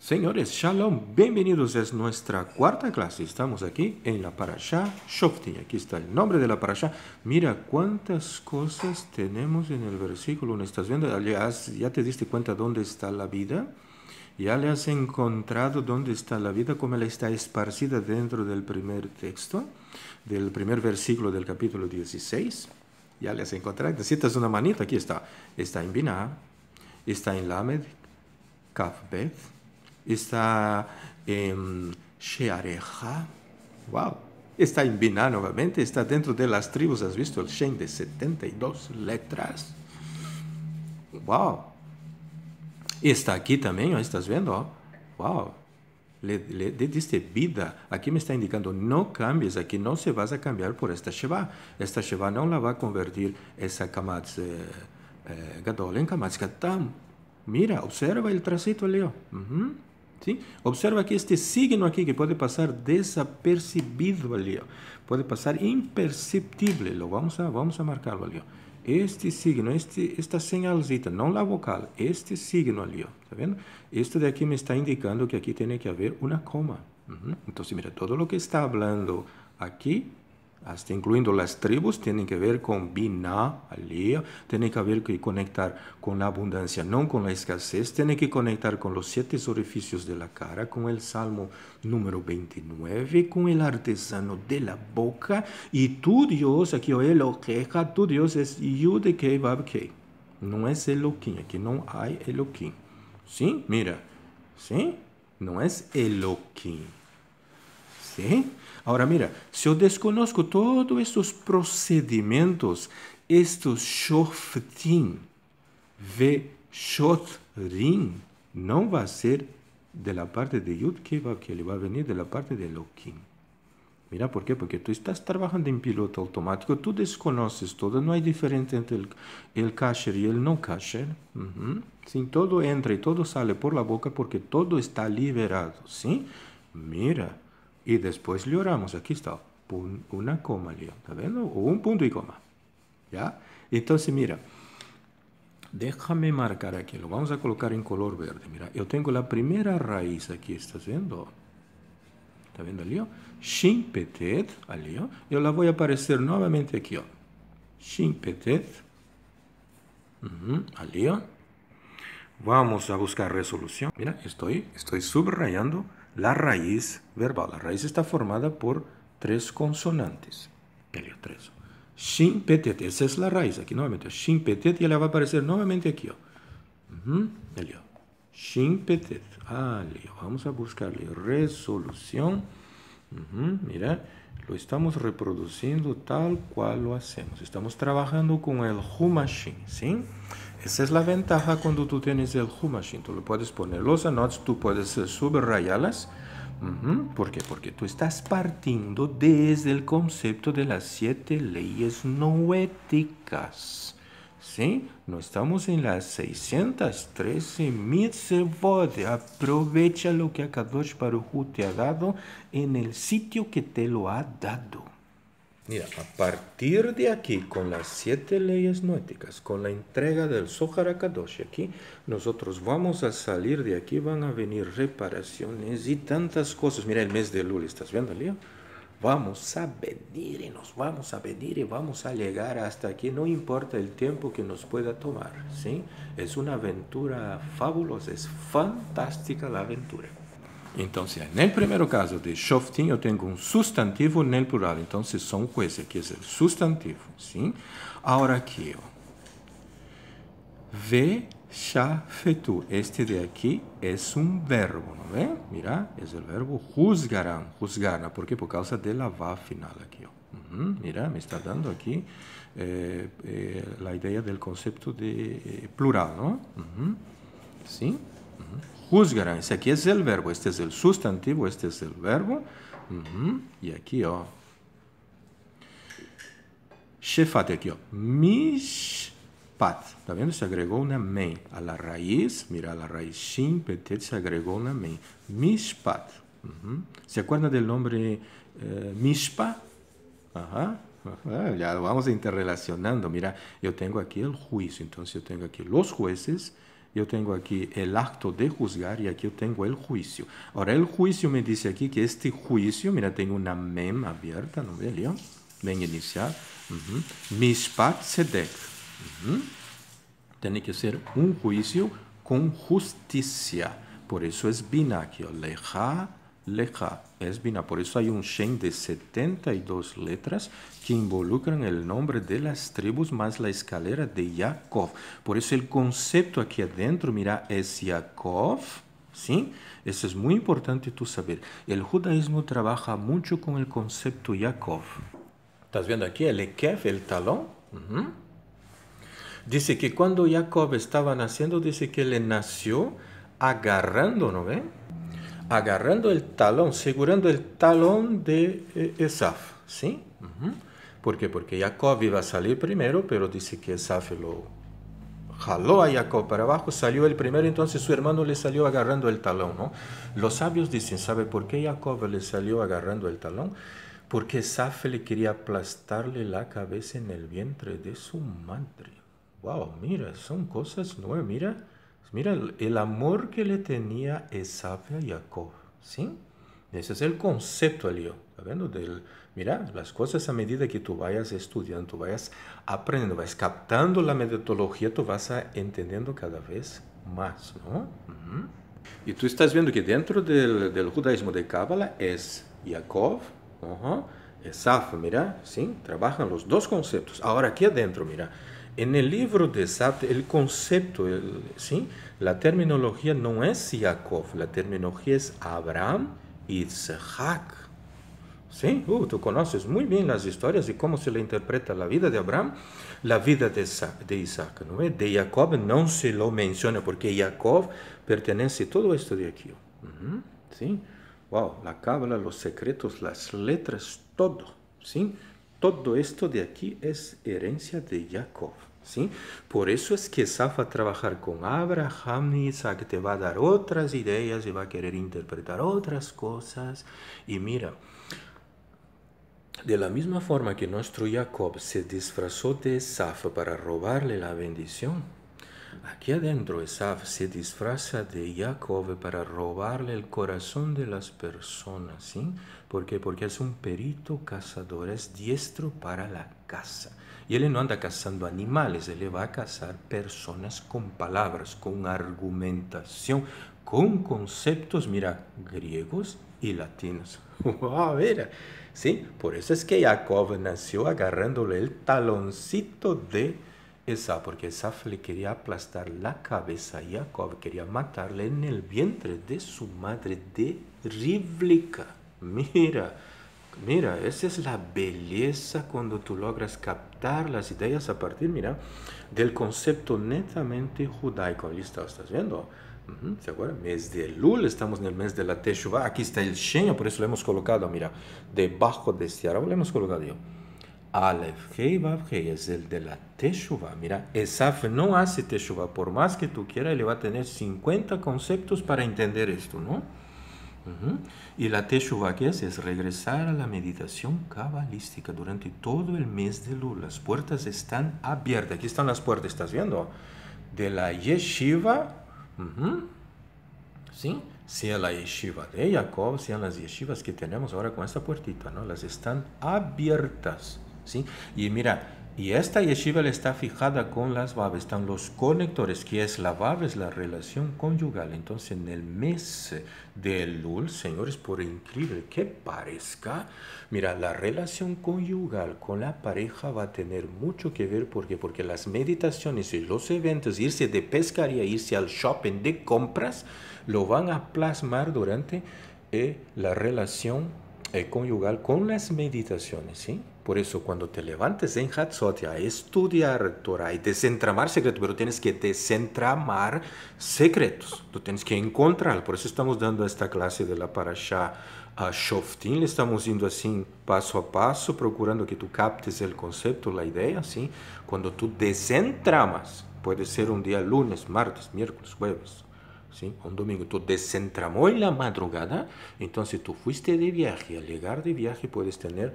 Señores, Shalom, bienvenidos, es nuestra cuarta clase, estamos aquí en la Parasha Shofti. aquí está el nombre de la Parasha. mira cuántas cosas tenemos en el versículo, ¿No estás viendo? ¿Ya, te diste cuenta dónde está la vida? ¿Ya le has encontrado dónde está la vida, cómo la está esparcida dentro del primer texto, del primer versículo del capítulo 16? ¿Ya le has encontrado? Necesitas una manita, aquí está, está en Binah, está en Lamed, Kafbeth, está em Sheareja. Uau! Está em Biná novamente, está dentro de las tribos, has visto el Shein de 72 letras. Uau! Está aqui também, ó, estás vendo? Uau! Le, le, le, diste vida. Aqui me está indicando, não cambies aqui, não se vas a cambiar por esta Sheba. Esta Sheba não la vai convertir essa Kamatz eh, eh, Gadol em Kamatz Katam. Mira, observa o tracito ali. Observa que este signo aqui que pode passar desapercebido ali, ó, puede pasar lo vamos a, vamos a marcarlo ali. Ó. Este signo, este, esta señalcita, não a vocal, este signo ali, está tá vendo? Este de aqui me está indicando que aqui tem que haver uma coma. Uhum. Então, mira, todo lo que está hablando aqui hasta incluyendo las tribus, tienen que ver con Bina Alía, tiene que ver que conectar con la abundancia, no con la escasez, tiene que conectar con los siete orificios de la cara, con el Salmo número 29, con el artesano de la boca, y tu Dios, aquí o lo queja, tu Dios es Yudekei que no es Eloquín, aquí no hay Eloquín, ¿sí? Mira, ¿sí? No es Eloquín, ¿sí? Agora, mira, se eu desconozco todos estes procedimentos, estes shoftin, ve shotrin, não vai ser da parte de Yud que ele vai vir da parte de Elohim. Mira por quê? Porque tu estás trabalhando em piloto automático, tu desconheces tudo, não há diferença entre o cacher kasher e o não kasher. Sim, todo entra e todo sai por la boca porque todo está liberado, sim? Mira. y después lloramos. Aquí está, una coma, ¿está viendo? O un punto y coma. ¿Ya? Entonces, mira, déjame marcar aquí, lo vamos a colocar en color verde. Mira, yo tengo la primera raíz aquí, ¿estás viendo? ¿Está viendo, el Shin petet, León. Yo la voy a aparecer nuevamente aquí, ¿o? Shin petet, Vamos a buscar resolución. Mira, estoy, estoy subrayando la raíz verbal, la raíz está formada por tres consonantes. Pelio, tres. Shin esa es la raíz. Aquí nuevamente, shin y le va a aparecer nuevamente aquí. Uh oh. -huh. Shin ah, Vamos a buscarle resolución mira, lo estamos reproduciendo tal cual lo hacemos. Estamos trabajando con el Humashin, ¿sí? Esa es la ventaja cuando tú tienes el Humashin. Tú lo puedes poner los anotes, tú puedes subrayarlas. ¿Por qué? Porque tú estás partiendo desde el concepto de las siete leyes no éticas. ¿sí? No estamos en las 613 mitzvot. Aprovecha lo que Akadosh Baruchu te ha dado en el sitio que te lo ha dado. Mira, a partir de aquí, con las siete leyes noéticas, con la entrega del Sohar Akadosh aquí, nosotros vamos a salir de aquí, van a venir reparaciones y tantas cosas. Mira el mes de Lul, ¿estás viendo, Leo? Vamos a pedir y nos vamos a pedir y vamos a llegar hasta aquí, no importa el tiempo que nos pueda tomar, ¿sí? Es una aventura fabulosa, es fantástica la aventura. Entonces, en el primer caso de Shoftin, yo tengo un sustantivo en el plural, entonces son jueces, que es el sustantivo, ¿sí? Ahora aquí, Ve Shafetu. Este de aquí es un verbo, ¿no ve? Mira, es el verbo juzgarán, juzgarán. porque Por causa de la va final aquí. Mira, me está dando aquí eh, eh, la idea del concepto de eh, plural, ¿no? ¿Sí? Juzgarán. Este aquí es el verbo, este es el sustantivo, este es el verbo. Y aquí, oh. Shefate aquí, oh. Mish se agregó una mem A la raíz, mira, la raíz shin, se agregó una mem, Mishpat. ¿Se acuerdan del nombre eh, Mishpa? Ya lo vamos interrelacionando. Mira, yo tengo aquí el juicio, entonces yo tengo aquí los jueces, yo tengo aquí el acto de juzgar y aquí yo tengo el juicio. Ahora, el juicio me dice aquí que este juicio, mira, tengo una mem abierta, ¿no ve, Leo? Ven iniciar. Mishpat Sedek. Tiene que ser un juicio con justicia. Por eso es Bina aquí, leja, leja, es Bina. Por eso hay un Shen de 72 letras que involucran el nombre de las tribus más la escalera de Jacob, Por eso el concepto aquí adentro, mira, es Jacob, ¿Sí? Eso es muy importante tú saber. El judaísmo trabaja mucho con el concepto Jacob. ¿Estás viendo aquí el Ekef, el talón? Dice que cuando Jacob estaba naciendo, dice que le nació agarrando, ¿no ven? Agarrando el talón, segurando el talón de eh, Esaf, ¿sí? ¿Por qué? Porque Jacob iba a salir primero, pero dice que Esaf lo jaló a Jacob para abajo, salió el primero, entonces su hermano le salió agarrando el talón, ¿no? Los sabios dicen, ¿sabe por qué Jacob le salió agarrando el talón? Porque Esaf le quería aplastarle la cabeza en el vientre de su madre wow, mira, son cosas nuevas, mira, mira el amor que le tenía Esaf a Jacob, ¿sí? Ese es el concepto, Elio, ¿está Del, mira, las cosas a medida que tú vayas estudiando, tú vayas aprendiendo, vas captando la metodología, tú vas a entendiendo cada vez más, ¿no? Y tú estás viendo que dentro del, judaísmo de Cábala es Jacob, Esaf, mira, ¿sí? Trabajan los dos conceptos. Ahora aquí adentro, mira, en el libro de Sat el concepto, la terminología no es Jacob, la terminología es Abraham y Isaac. Uh, tú conoces muy bien las historias y cómo se le interpreta la vida de Abraham, la vida de Isaac. De, Isaac, ¿no de Jacob no se lo menciona porque Jacob pertenece a todo esto de aquí. ¿Sí? Wow, la cábala, los secretos, las letras, todo. ¿Sí? Todo esto de aquí es herencia de Jacob. ¿sí? Por eso es que a trabajar con Abraham y Isaac te va a dar otras ideas y va a querer interpretar otras cosas. Y mira, de la misma forma que nuestro Jacob se disfrazó de Esaf para robarle la bendición, aquí adentro Esaf se disfraza de Jacob para robarle el corazón de las personas, ¿sí? ¿Por qué? Porque es un perito cazador, es diestro para la caza. Y él no anda cazando animales, él va a cazar personas con palabras, con argumentación, con conceptos, mira, griegos y latinos. ¡Wow! Mira, ¿sí? Por eso es que Jacob nació agarrándole el taloncito de Esa, porque Esa le quería aplastar la cabeza y Jacob quería matarle en el vientre de su madre de ríplica Mira, mira, esa es la belleza cuando tú logras captar las ideas a partir, mira, del concepto netamente judaico. Ahí ¿estás viendo? ¿Se acuerdan? Mes de Lul, estamos en el mes de la Teshuvah. Aquí está el Sheño, por eso lo hemos colocado, mira, debajo de este árbol lo hemos colocado yo. alef Hei Bav, Hei es el de la Teshuvah. Mira, Esaf no hace Teshuvah. Por más que tú quieras, él va a tener 50 conceptos para entender esto, ¿no? Y la Teshuvah que es, es regresar a la meditación cabalística durante todo el mes de Lul. Las puertas están abiertas. Aquí están las puertas, ¿estás viendo? De la yeshiva, ¿sí? Sea la yeshiva de Jacob, sean las yeshivas que tenemos ahora con esta puertita, ¿no? Las están abiertas, ¿sí? Y mira, y esta yeshiva está fijada con las babes, están los conectores, que es la babes, es la relación conyugal. Entonces, en el mes de Lul, señores, por increíble que parezca, mira, la relación conyugal con la pareja va a tener mucho que ver. ¿Por qué? Porque las meditaciones y los eventos, irse de pescaría, irse al shopping de compras, lo van a plasmar durante eh, la relación es eh, conyugal con las meditaciones, ¿sí? Por eso cuando te levantes en Hatzot a estudiar Torah y desentramar secretos, pero tienes que desentramar secretos, tú tienes que encontrar, por eso estamos dando esta clase de la parasha a Shoftin, le estamos yendo así paso a paso, procurando que tú captes el concepto, la idea, ¿sí? Cuando tú desentramas, puede ser un día lunes, martes, miércoles, jueves, un domingo. Tú desentramó en la madrugada, entonces tú fuiste de viaje. Al llegar de viaje puedes tener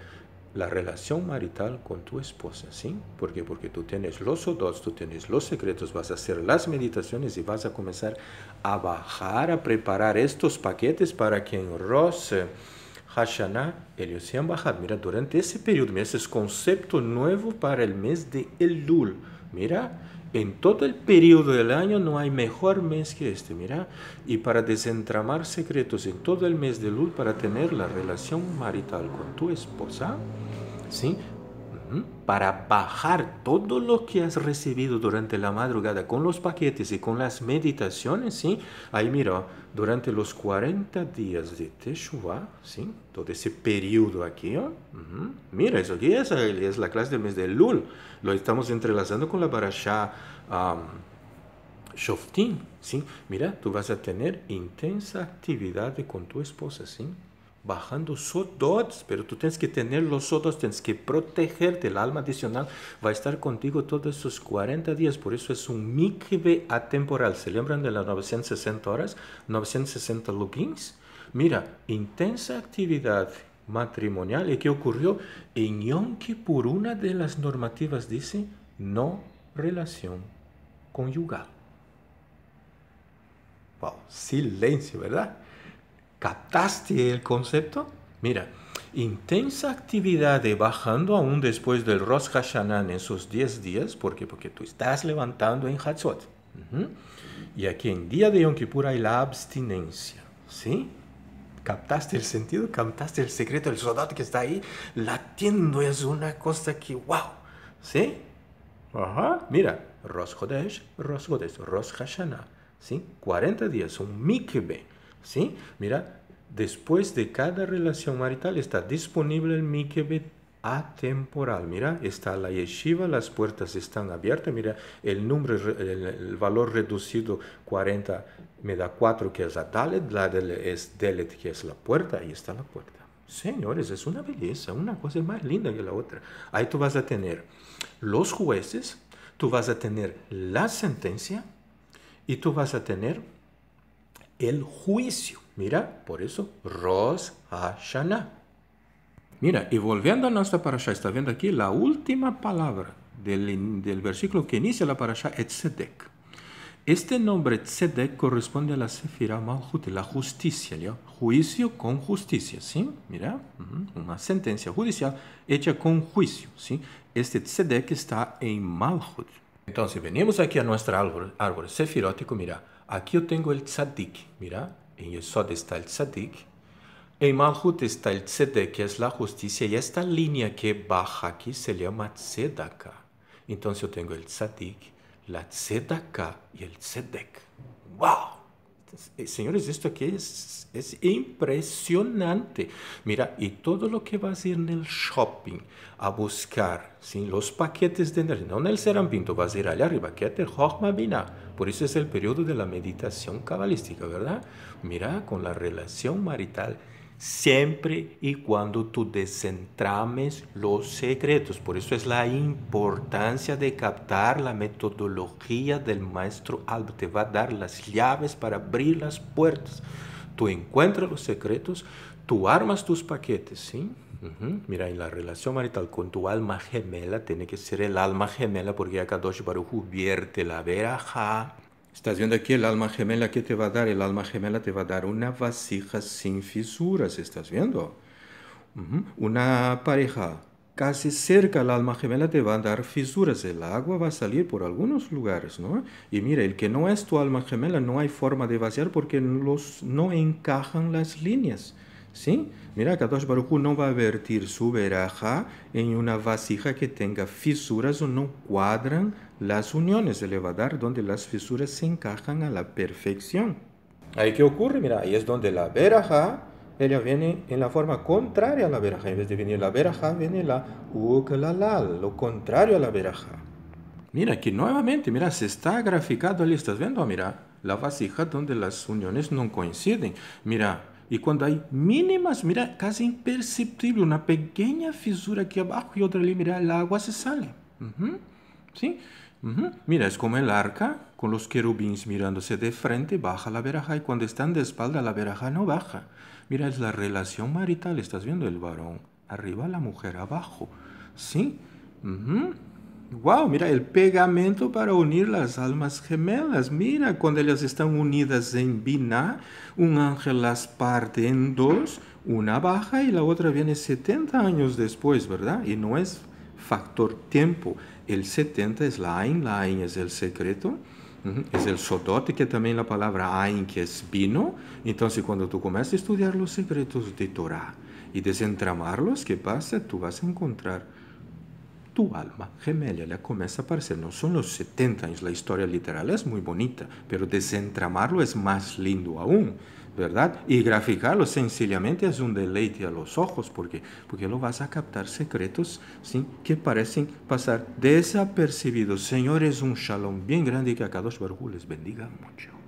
la relación marital con tu esposa, ¿sí? ¿Por qué? Porque tú tienes los odos, tú tienes los secretos, vas a hacer las meditaciones y vas a comenzar a bajar, a preparar estos paquetes para que en Rosh Hashanah, Eliosian Bajad. Mira, durante ese periodo, mira, ese es concepto nuevo para el mes de Elul. Mira, en todo el periodo del año no hay mejor mes que este, mira. Y para desentramar secretos en todo el mes de luz, para tener la relación marital con tu esposa, ¿sí? para bajar todo lo que has recibido durante la madrugada con los paquetes y con las meditaciones, ¿sí? Ahí mira, durante los 40 días de Teshuvah, ¿sí? Todo ese periodo aquí, ¿eh? Mira, eso aquí es, la clase del mes de Lul. Lo estamos entrelazando con la parasha um, Shoftim, ¿sí? Mira, tú vas a tener intensa actividad con tu esposa, ¿sí? bajando sodots, pero tú tienes que tener los otros tienes que protegerte. El alma adicional va a estar contigo todos esos 40 días. Por eso es un mikve atemporal. Se lembran de las 960 horas, 960 logins? Mira, intensa actividad matrimonial. ¿Y qué ocurrió? En Yom Por una de las normativas dice no relación conyugal. Wow, silencio, ¿verdad? ¿Captaste el concepto? Mira, intensa actividad de bajando aún después del Rosh Hashanah en sus 10 días, ¿por qué? Porque tú estás levantando en Hatzot. Y aquí en día de Yom Kippur hay la abstinencia, ¿sí? captaste el sentido, captaste el secreto, del soldado que está ahí latiendo es una cosa que, wow, ¿sí? Ajá, mira, Rosh Hodesh, Rosh Hodesh, Rosh Hashanah, ¿sí? 40 días, un mikveh. ¿sí? Mira, después de cada relación marital está disponible el mikebet atemporal. Mira, está la yeshiva, las puertas están abiertas. Mira, el número, el, valor reducido 40 me da 4, que es la la del, es Delet, que es la puerta, ahí está la puerta. Señores, es una belleza, una cosa más linda que la otra. Ahí tú vas a tener los jueces, tú vas a tener la sentencia y tú vas a tener el juicio. Mira, por eso, Rosh Hashanah. Mira, y volviendo a nuestra parasha, está viendo aquí la última palabra del, versículo que inicia la parasha, Tzedek. Este nombre Tzedek corresponde a la Sefirah Malhut, la justicia, juicio con justicia, ¿sí? Mira, una sentencia judicial hecha con juicio, ¿sí? Este Tzedek está en Malhut. Entonces, venimos aquí a nuestro árbol, árbol sefirótico, mira, Aquí yo tengo el tzadik, mira, en Yesod está el tzadik, en Malhut está el tzedek, que es la justicia, y esta línea que baja aquí se llama tzedaka. Entonces yo tengo el tzadik, la tzedaka y el tzedek. ¡Wow! Señores, esto aquí es, impresionante. Mira, y todo lo que vas a ir en el shopping a buscar, sin los paquetes de energía, no en el Serambinto, vas a ir allá arriba, que es el por eso es el periodo de la meditación cabalística, ¿verdad? Mira, con la relación marital, siempre y cuando tú descentrames los secretos. Por eso es la importancia de captar la metodología del maestro Alba. Te va a dar las llaves para abrir las puertas. Tú encuentras los secretos, tú armas tus paquetes, ¿sí? Mira, en la relación marital con tu alma gemela, tiene que ser el alma gemela, porque acá dos barujos vierte la veraja. Estás viendo aquí el alma gemela que te va a dar. El alma gemela te va a dar una vasija sin fisuras, ¿estás viendo? Una pareja casi cerca al alma gemela te va a dar fisuras, el agua va a salir por algunos lugares, ¿no? Y mira, el que no es tu alma gemela no hay forma de vaciar porque los, no encajan las líneas. ¿sí? Mira, Kadosh dos no va a vertir su veraja en una vasija que tenga fisuras o no cuadran las uniones. Él le va a dar donde las fisuras se encajan a la perfección. Ahí qué ocurre, mira, ahí es donde la veraja, ella viene en la forma contraria a la veraja. En vez de venir la veraja, viene la ukalalal, lo contrario a la veraja. Mira, que nuevamente, mira, se está graficado, ahí estás viendo, mira, la vasija donde las uniones no coinciden. Mira, y cuando hay mínimas, mira, casi imperceptible, una pequeña fisura aquí abajo y otra allí, mira, el agua se sale. ¿Sí? Mira, es como el arca con los querubines mirándose de frente, baja la veraja y cuando están de espalda la veraja no baja. Mira, es la relación marital, estás viendo el varón, arriba la mujer, abajo. ¿Sí? wow, mira, el pegamento para unir las almas gemelas. Mira, cuando ellas están unidas en Binah, un ángel las parte en dos, una baja y la otra viene 70 años después, ¿verdad? Y no es factor tiempo. El 70 es la Ain, la Ain es el secreto. Es el sotote que también la palabra Ain, que es vino. Entonces, cuando tú comienzas a estudiar los secretos de Torah y desentramarlos, ¿qué pasa? Tú vas a encontrar tu alma gemela le comienza a aparecer. No son los 70 años, la historia literal es muy bonita, pero desentramarlo es más lindo aún, ¿verdad? Y graficarlo sencillamente es un deleite a los ojos, porque, porque lo vas a captar secretos sin que parecen pasar desapercibidos. Señor, es un shalom bien grande y que a cada dos les bendiga mucho.